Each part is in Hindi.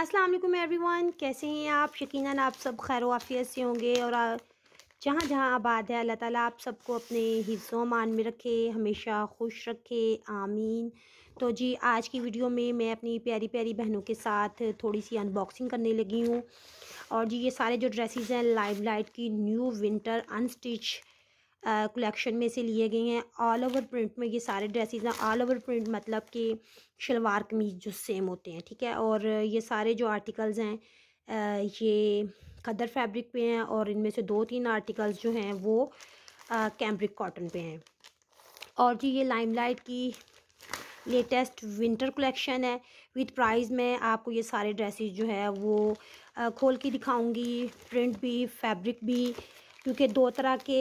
अस्सलाम वालेकुम एवरीवन कैसे हैं आप यकीनन आप सब खैर वाफियत से होंगे और जहाँ जहाँ आबाद है अल्लाह ताला आप सबको अपने हिस्सों मान में रखे हमेशा खुश रखे आमीन तो जी आज की वीडियो में मैं अपनी प्यारी प्यारी बहनों के साथ थोड़ी सी अनबॉक्सिंग करने लगी हूँ और जी ये सारे जो ड्रेसेस हैं लाइव लाइट की न्यू विंटर अनस्टिच कलेक्शन में से लिए गए हैं ऑल ओवर प्रिंट में ये सारे ड्रेसेस हैं ऑल ओवर प्रिंट मतलब कि शलवार कमीज जो सेम होते हैं ठीक है और ये सारे जो आर्टिकल्स हैं आ, ये खदर फैब्रिक पे हैं और इनमें से दो तीन आर्टिकल्स जो हैं वो कैम्ब्रिक कॉटन पे हैं और जी ये लाइट की लेटेस्ट विंटर कलेक्शन है विथ प्राइस में आपको ये सारे ड्रेसेस जो है वो आ, खोल के दिखाऊंगी प्रिंट भी फैब्रिक भी क्योंकि दो तरह के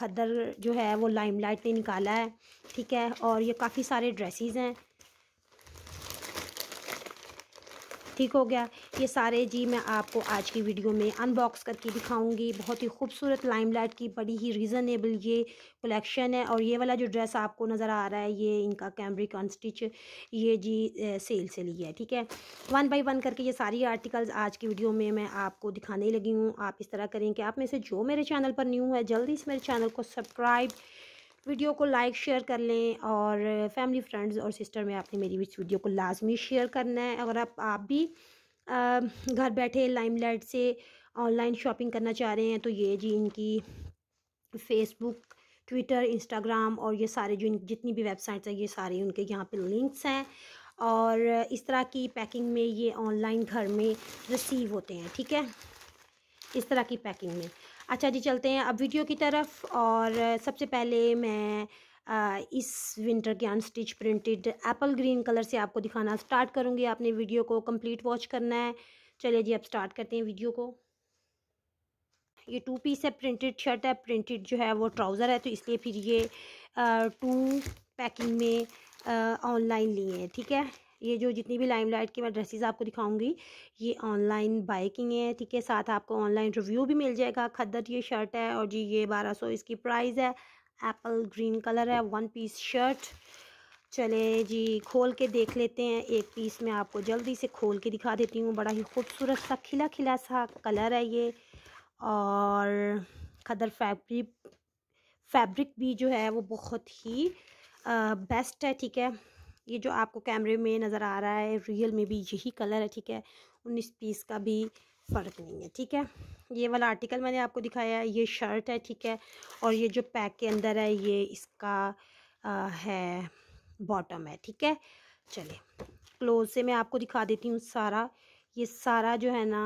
खदर जो है वो लाइमलाइट ने निकाला है ठीक है और ये काफ़ी सारे ड्रेसेस हैं ठीक हो गया ये सारे जी मैं आपको आज की वीडियो में अनबॉक्स करके दिखाऊंगी बहुत ही खूबसूरत लाइमलाइट की बड़ी ही रीज़नेबल ये कलेक्शन है और ये वाला जो ड्रेस आपको नज़र आ रहा है ये इनका कैमरिक अनस्टिच ये जी सेल से लिया है ठीक है वन बाई वन करके ये सारी आर्टिकल्स आज की वीडियो में मैं आपको दिखाने लगी हूँ आप इस तरह करें कि आप में से जो मेरे चैनल पर न्यू है जल्दी इस मेरे चैनल को सब्सक्राइब वीडियो को लाइक शेयर कर लें और फैमिली फ्रेंड्स और सिस्टर में आपने मेरी इस वीडियो को लाजमी शेयर करना है अगर आप आप भी घर बैठे लाइमलाइट से ऑनलाइन शॉपिंग करना चाह रहे हैं तो ये जी इनकी फेसबुक ट्विटर इंस्टाग्राम और ये सारे जो जितनी भी वेबसाइट्स हैं ये सारे उनके यहाँ पर लिंक्स हैं और इस तरह की पैकिंग में ये ऑनलाइन घर में रिसीव होते हैं ठीक है इस तरह की पैकिंग में अच्छा जी चलते हैं अब वीडियो की तरफ और सबसे पहले मैं आ, इस विंटर के unstitch printed apple green colour से आपको दिखाना स्टार्ट करूँगी आपने वीडियो को कम्प्लीट वॉच करना है चलिए जी अब स्टार्ट करते हैं वीडियो को ये टू पीस है प्रिंटेड शर्ट है प्रिंटेड जो है वो ट्राउज़र है तो इसलिए फिर ये आ, टू पैकिंग में ऑनलाइन लिए हैं ठीक है ये जो जितनी भी लाइमलाइट की मैं ड्रेसेस आपको दिखाऊंगी ये ऑनलाइन बाइकिंग है ठीक है साथ आपको ऑनलाइन रिव्यू भी मिल जाएगा खद्दर ये शर्ट है और जी ये बारह सौ इसकी प्राइस है एप्पल ग्रीन कलर है वन पीस शर्ट चले जी खोल के देख लेते हैं एक पीस मैं आपको जल्दी से खोल के दिखा देती हूँ बड़ा ही खूबसूरत सा खिला खिला सा कलर है ये और खदर फैब्रिक फैब्रिक भी जो है वो बहुत ही आ, बेस्ट है ठीक है ये जो आपको कैमरे में नज़र आ रहा है रियल में भी यही कलर है ठीक है उन्नीस पीस का भी फ़र्क नहीं है ठीक है ये वाला आर्टिकल मैंने आपको दिखाया है ये शर्ट है ठीक है और ये जो पैक के अंदर है ये इसका आ, है बॉटम है ठीक है चलिए क्लोज से मैं आपको दिखा देती हूँ सारा ये सारा जो है ना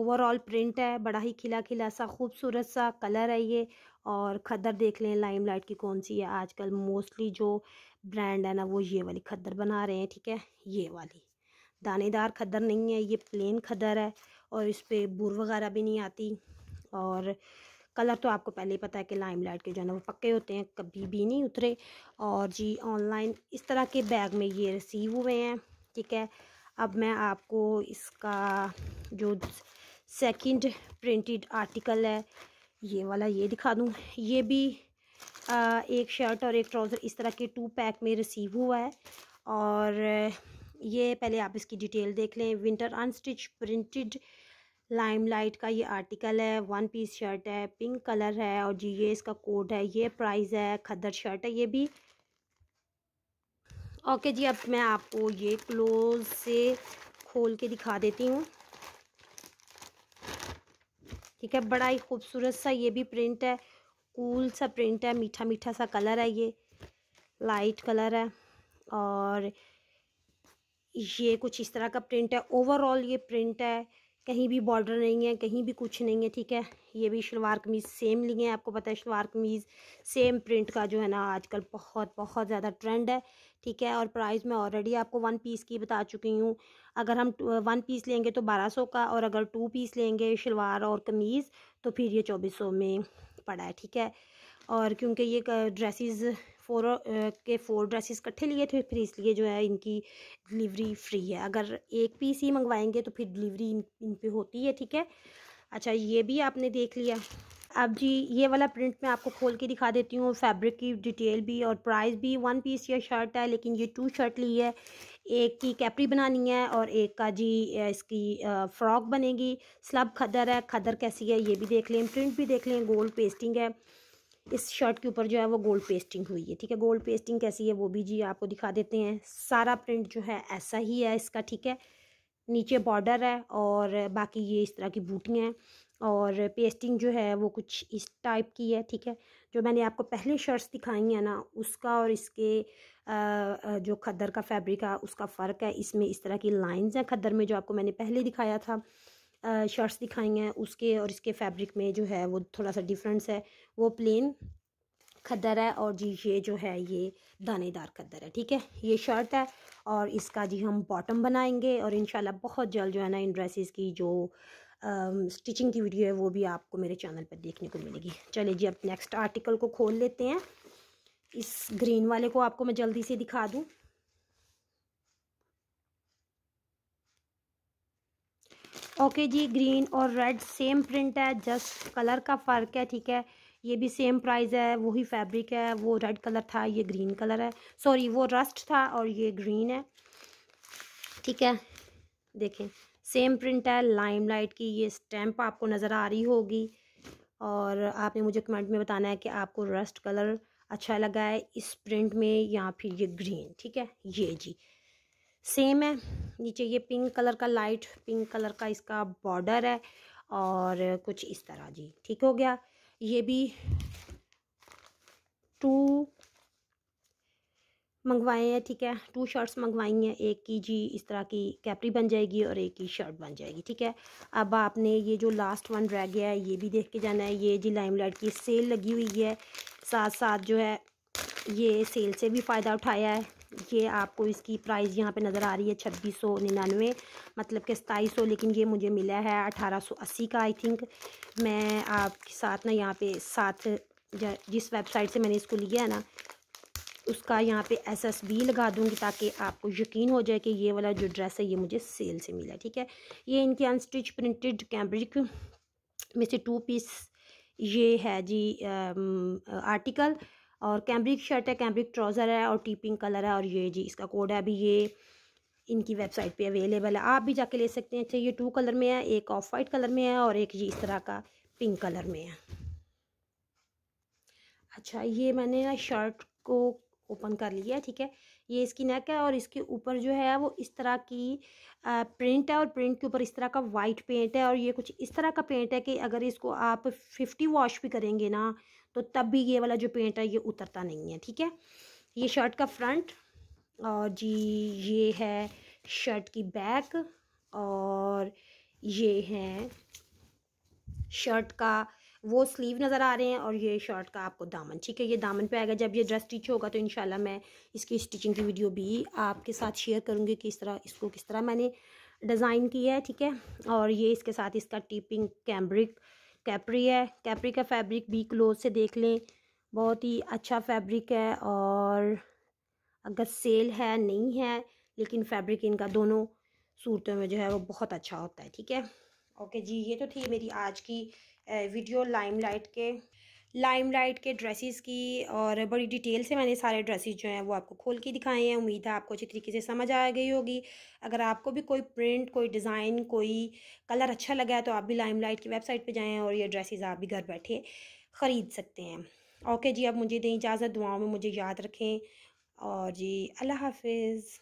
ओवरऑल प्रिंट है बड़ा ही खिला खिला सा खूबसूरत सा कलर है ये और खद्दर देख लें लाइम लाइट की कौन सी है आजकल मोस्टली जो ब्रांड है ना वो ये वाली खद्दर बना रहे हैं ठीक है ये वाली दानेदार खद्दर नहीं है ये प्लेन खद्दर है और इस पर बुर वगैरह भी नहीं आती और कलर तो आपको पहले ही पता है कि लाइम लाइट के जो है ना वो पक्के होते हैं कभी भी नहीं उतरे और जी ऑनलाइन इस तरह के बैग में ये रिसीव हुए हैं ठीक है अब मैं आपको इसका जो सेकंड प्रिंटेड आर्टिकल है ये वाला ये दिखा दूँ ये भी आ, एक शर्ट और एक ट्राउज़र इस तरह के टू पैक में रिसीव हुआ है और ये पहले आप इसकी डिटेल देख लें विंटर अनस्टिच प्रिंटेड लाइमलाइट का ये आर्टिकल है वन पीस शर्ट है पिंक कलर है और जी ये इसका कोड है ये प्राइस है खद्दर शर्ट है ये भी ओके जी अब मैं आपको ये क्लोज से खोल के दिखा देती हूँ ठीक है बड़ा ही खूबसूरत सा ये भी प्रिंट है कूल सा प्रिंट है मीठा मीठा सा कलर है ये लाइट कलर है और ये कुछ इस तरह का प्रिंट है ओवरऑल ये प्रिंट है कहीं भी बॉर्डर नहीं है कहीं भी कुछ नहीं है ठीक है ये भी शलवार कमीज़ सेम लिए हैं आपको पता है शलवार कमीज़ सेम प्रिंट का जो है ना आजकल बहुत बहुत ज़्यादा ट्रेंड है ठीक है और प्राइस मैं ऑलरेडी आपको वन पीस की बता चुकी हूँ अगर हम वन पीस लेंगे तो बारह सौ का और अगर टू पीस लेंगे शलवार और कमीज़ तो फिर ये चौबीस सौ में पड़ा है ठीक है और क्योंकि ये ड्रेसिस फोर के फोर ड्रेसेस इकट्ठे लिए थे फिर इसलिए जो है इनकी डिलीवरी फ्री है अगर एक पीस ही मंगवाएंगे तो फिर डिलीवरी इन, इन पर होती है ठीक है अच्छा ये भी आपने देख लिया अब जी ये वाला प्रिंट मैं आपको खोल के दिखा देती हूँ फैब्रिक की डिटेल भी और प्राइस भी वन पीस या शर्ट है लेकिन ये टू शर्ट ली है एक की कैपरी बनानी है और एक का जी इसकी फ़्रॉक बनेगी स्लब खदर है खदर कैसी है ये भी देख लें प्रिंट भी देख लें गोल्ड पेस्टिंग है इस शर्ट के ऊपर जो है वो गोल्ड पेस्टिंग हुई है ठीक है गोल्ड पेस्टिंग कैसी है वो भी जी आपको दिखा देते हैं सारा प्रिंट जो है ऐसा ही है इसका ठीक है नीचे बॉर्डर है और बाकी ये इस तरह की बूटियाँ हैं और पेस्टिंग जो है वो कुछ इस टाइप की है ठीक है जो मैंने आपको पहले शर्ट्स दिखाई हैं ना उसका और इसके आ, जो खद्दर का फैब्रिक है उसका फ़र्क है इसमें इस तरह की लाइंस हैं खद्दर में जो आपको मैंने पहले दिखाया था शर्ट्स दिखाई हैं उसके और इसके फैब्रिक में जो है वो थोड़ा सा डिफरेंस है वो प्लेन खद्दर है और जी ये जो है ये दानेदार खद्दर है ठीक है ये शर्ट है और इसका जी हम बॉटम बनाएंगे और इन बहुत जल्द जो है ना इन ड्रेसेस की जो स्टिचिंग की वीडियो है वो भी आपको मेरे चैनल पर देखने को मिलेगी चलिए जी अब नेक्स्ट आर्टिकल को खोल लेते हैं इस ग्रीन वाले को आपको मैं जल्दी से दिखा दूँ ओके जी ग्रीन और रेड सेम प्रिंट है जस्ट कलर का फ़र्क है ठीक है ये भी सेम प्राइस है वही फैब्रिक है वो रेड कलर था ये ग्रीन कलर है सॉरी वो रस्ट था और ये ग्रीन है ठीक है देखें सेम प्रिंट है लाइम लाइट की ये स्टैम्प आपको नज़र आ रही होगी और आपने मुझे कमेंट में बताना है कि आपको रस्ट कलर अच्छा लगा है इस प्रिंट में या फिर ये ग्रीन ठीक है ये जी सेम है नीचे ये पिंक कलर का लाइट पिंक कलर का इसका बॉर्डर है और कुछ इस तरह जी ठीक हो गया ये भी टू मंगवाए हैं ठीक है टू शर्ट्स मंगवाई हैं एक की जी इस तरह की कैपरी बन जाएगी और एक की शर्ट बन जाएगी ठीक है अब आपने ये जो लास्ट वन रह गया है ये भी देख के जाना है ये जी लाइमलाइट की सेल लगी हुई है साथ साथ जो है ये सेल से भी फ़ायदा उठाया है ये आपको इसकी प्राइस यहाँ पे नज़र आ रही है छब्बीस सौ निन्यानवे मतलब कि सताईस सौ लेकिन ये मुझे मिला है अठारह सौ अस्सी का आई थिंक मैं आपके साथ ना यहाँ पे साथ जिस वेबसाइट से मैंने इसको लिया है ना उसका यहाँ पे एस एस बी लगा दूँगी ताकि आपको यकीन हो जाए कि ये वाला जो ड्रेस है ये मुझे सेल से मिला ठीक है ये इनकी अनस्टिच प्रिंटेड कैम्ब्रिक में से टू पीस ये है जी आर्टिकल और कैम्ब्रिक शर्ट है कैम्ब्रिक ट्राउज़र है और टीपिंग कलर है और ये जी इसका कोड है अभी ये इनकी वेबसाइट पे अवेलेबल है आप भी जाके ले सकते हैं अच्छा ये टू कलर में है एक ऑफ वाइट कलर में है और एक ये इस तरह का पिंक कलर में है अच्छा ये मैंने ना शर्ट को ओपन कर लिया है ठीक है ये इसकी नेक है और इसके ऊपर जो है वो इस तरह की प्रिंट है और प्रिंट के ऊपर इस तरह का वाइट पेंट है और ये कुछ इस तरह का पेंट है कि अगर इसको आप फिफ्टी वॉश भी करेंगे ना तो तब भी ये वाला जो पेंट है ये उतरता नहीं है ठीक है ये शर्ट का फ्रंट और जी ये है शर्ट की बैक और ये है शर्ट का वो स्लीव नज़र आ रहे हैं और ये शर्ट का आपको दामन ठीक है ये दामन पे आएगा जब ये ड्रेस स्टिच होगा तो इनशाला मैं इसकी स्टिचिंग की वीडियो भी आपके साथ शेयर करूँगी कि इस तरह इसको किस तरह मैंने डिज़ाइन किया है ठीक है और ये इसके साथ इसका टीपिंग कैम्ब्रिक कैपरी है कैपरी का फैब्रिक भी क्लोज से देख लें बहुत ही अच्छा फैब्रिक है और अगर सेल है नहीं है लेकिन फैब्रिक इनका दोनों सूरतों में जो है वो बहुत अच्छा होता है ठीक है ओके जी ये तो थी मेरी आज की वीडियो लाइमलाइट के लाइमलाइट के ड्रेसेस की और बड़ी डिटेल से मैंने सारे ड्रेसेस जो हैं वो आपको खोल के दिखाए हैं उम्मीद है आपको अच्छी तरीके से समझ आ गई होगी अगर आपको भी कोई प्रिंट कोई डिज़ाइन कोई कलर अच्छा लगा है तो आप भी लाइमलाइट की वेबसाइट पर जाएँ और ये ड्रेसेस आप भी घर बैठे ख़रीद सकते हैं ओके जी आप मुझे दें इजाज़त दुआओं में मुझे याद रखें और जी अल्लाह हाफिज़